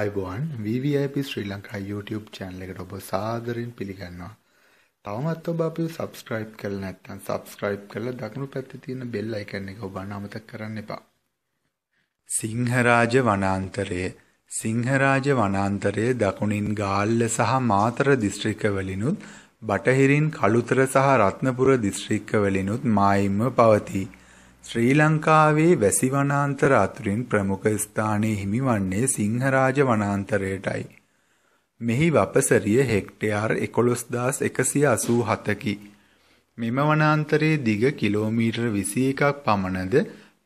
අයිබෝන් VVIP ශ්‍රී Lanka YouTube channel එකට ඔබ සාදරයෙන් පිළිගන්නවා. තවමත් ඔබ අපිව subscribe කරලා නැත්නම් subscribe කරලා දකුණු පැත්තේ තියෙන bell icon එක ඔබ අමතක කරන්න එපා. සිංහරාජ වනාන්තරය සිංහරාජ වනාන්තරය දකුණින් ගාල්ල සහ මාතර දිස්ත්‍රික්කවලිනුත් බටහිරින් කළුතර සහ රත්නපුර දිස්ත්‍රික්කවලිනුත් මායිම්ව පවතී. ශ්‍රී ලංකාවේ වැසි වනාන්තර අතුරින් ප්‍රමුඛ ස්ථානයේ හිමිවන්නේ සිංහරාජ වනාන්තරයටයි. මෙහි වපසරිය හෙක්ටයාර් 11187කි. මෙම වනාන්තරයේ දිග කිලෝමීටර් 21ක් පමණද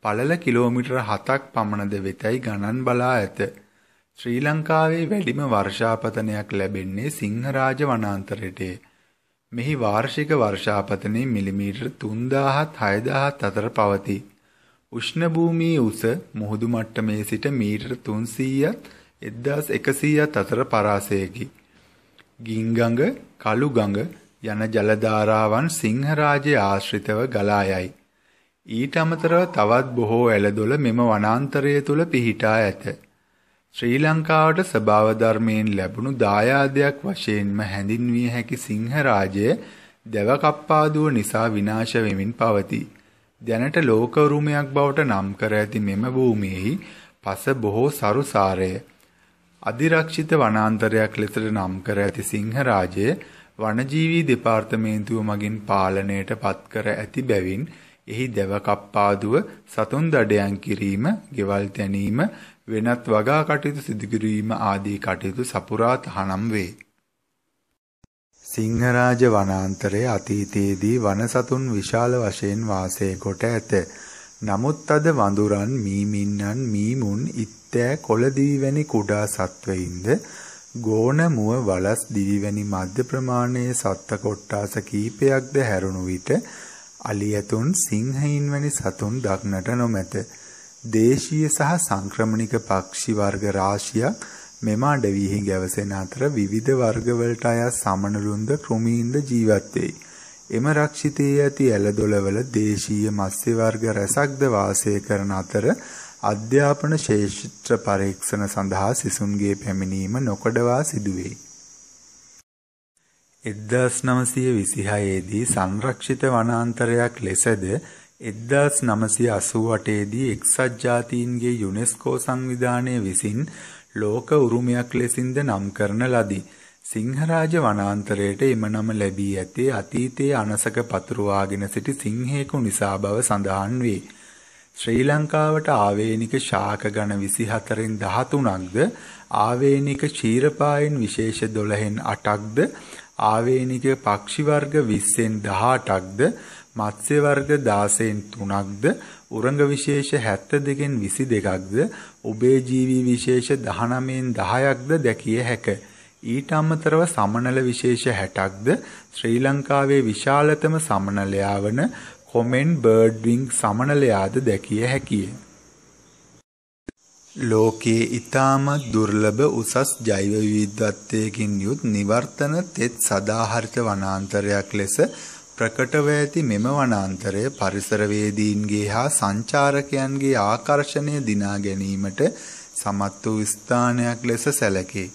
පළල කිලෝමීටර් 7ක් පමණද වෙතයි ගණන් බලා ඇත. ශ්‍රී ලංකාවේ වැඩිම වර්ෂාපතනයක් ලැබෙන්නේ සිංහරාජ වනාන්තරයටේ. මෙහි වාර්ෂික වර්ෂාපතනය මිලිමීටර් 3600 අතර පවතී. උෂ්ණ භූමියේ උස මුහුදු මට්ටමේ සිට මීටර් 300ත් 1100ත් අතර පරාසයකි. ගින්ගඟ, කළුගඟ යන ජල ධාරාවන් සිංහරාජය ආශ්‍රිතව ගලා යයි. ඊට අමතරව තවත් බොහෝ ඇලදොල මෙම වනාන්තරය තුල පිහිටා ඇත. ශ්‍රී ලංකාවට ස්වභාව ධර්මයෙන් ලැබුණු දායාදයක් වශයෙන්ම හැඳින්විය හැකි සිංහරාජය දැව කප්පාදුව නිසා විනාශ වෙමින් පවතී. දැනට ලෝක උරුමයක් බවට නම් කර ඇති මෙම භූමියෙහි පස බොහෝ සරුසාරය. අධිරක්ෂිත වනාන්තරයක් ලෙසට නම් කර ඇති සිංහරාජය වනජීවී දෙපාර්තමේන්තුව මගින් පාලනයට පත් කර ඇති බැවින් එහි දැවකප්පාදුව සතුන් දඩයන් කිරීම, ගෙවල් තැනීම, වෙනත් වගා කටයුතු සිදු ආදී කටයුතු සපුරා තහනම් වේ. සිංහරාජ වනාන්තරයේ අතීතයේදී වන සතුන් විශාල වශයෙන් වාසය කොට ඇත. නමුත් අද වඳුරන් මීමින්නන් මීමුන් ඉත්තෑ කොළදී වැනි කුඩා සත්වයින්ද ගෝණ මුව වලස් දිවි වැනි මධ්‍ය ප්‍රමාණයේ සත්ත්ව කොට්ටාස කීපයක්ද හැරුණු විට අලියතුන් සිංහයින් වැනි සතුන් දක්නට නොමැත. දේශීය සහ සංක්‍රමණික පක්ෂි වර්ග රාශියක් මෙම අඩවියෙහි ගැවසෙන අතර විවිධ වර්ගවලට අයත් සමනරුන්ද කෘමීන්ද ජීවත් වෙයි. එම රක්ෂිතයේ ඇති ඇලදොලවල දේශීය මත්ස්‍ය වර්ග රැසක්ද වාසය කරන අතර අධ්‍යාපන ශේෂ්ත්‍ර පරීක්ෂණ සඳහා සිසුන්ගේ පැමිණීම නොකඩවා සිදුවේ. 1926 දී සංරක්ෂිත වනාන්තරයක් ලෙසද 1988 දී එක්සත් ජාතීන්ගේ යුනෙස්කෝ සංවිධානය විසින් ලෝක උරුමයක් ලෙසින්ද නම් කරන ලදී. සිංහරාජ වනාන්තරයට එම නම ලැබී ඇත්තේ අතීතයේ අනසක පතුරවාගෙන සිටි සිංහයෙකු නිසා බව සඳහන් වේ. ශ්‍රී ලංකාවට ආවේනික ශාක ගණ 24න් 13ක්ද ආවේනික ක්ෂීරපායන් විශේෂ 12න් 8ක්ද ආවේනික පක්ෂි වර්ග 20න් 18ක්ද මත්ස්‍ය වර්ග 16න් 3ක්ද උරංග විශේෂ 72න් 22ක්ද ඔබේ ජීවි විශේෂ 19න් 10ක්ද දැකිය හැකිය. ඊට අමතරව සමනල විශේෂ 60ක්ද ශ්‍රී ලංකාවේ විශාලතම සමනලයා වන කොමෙන් බර්ඩ්විං සමනලයාද දැකිය හැකිය. ලෝකයේ ඊටමත් දුර්ලභ උසස් ජෛව විවිධත්වයකින් යුත් නිවර්තන තෙත් සදාහරිත වනාන්තරයක් ලෙස ප්‍රකටව ඇති මෙම වනාන්තරය පරිසරවේදීන්ගේ හා සංචාරකයන්ගේ ආකර්ෂණය දිනා ගැනීමට සමත් වූ ස්ථානයක් ලෙස සැලකේ.